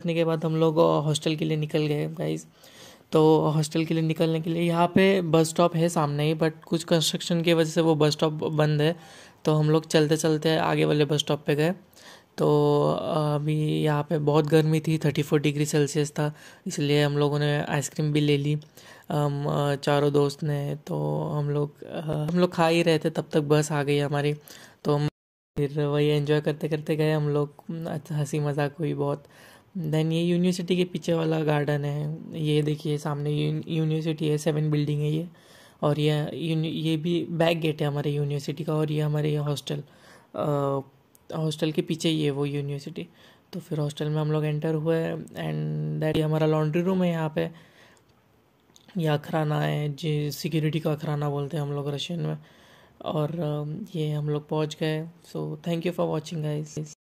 रखने के बाद हम लोग हॉस्टल के लिए निकल गए गाइज तो हॉस्टल के लिए निकलने के लिए यहाँ पे बस स्टॉप है सामने ही बट कुछ कंस्ट्रक्शन की वजह से वो बस स्टॉप बंद है तो हम लोग चलते चलते आगे वाले बस स्टॉप पे गए तो अभी यहाँ पे बहुत गर्मी थी थर्टी फोर डिग्री सेल्सियस था इसलिए हम लोगों ने आइसक्रीम भी ले ली हम चारों दोस्त ने तो हम लोग हम लोग खा ही रहे थे तब तक बस आ गई हमारी तो हम फिर वही एंजॉय करते करते गए हम लोग हंसी मजाक हुई बहुत देन ये यूनिवर्सिटी के पीछे वाला गार्डन है ये देखिए सामने यूनिवर्सिटी है सेवन बिल्डिंग है ये और ये ये भी बैक गेट है हमारे यूनिवर्सिटी का और ये हमारे ये हॉस्टल हॉस्टल के पीछे ही है वो यूनिवर्सिटी तो फिर हॉस्टल में हम लोग एंटर हुए एंड दैट ये हमारा लॉन्ड्री रूम है यहाँ पे ये अखराना है जी सिक्योरिटी का अखराना बोलते हैं हम लोग रशियन में और ये हम लोग पहुँच गए so thank you for watching guys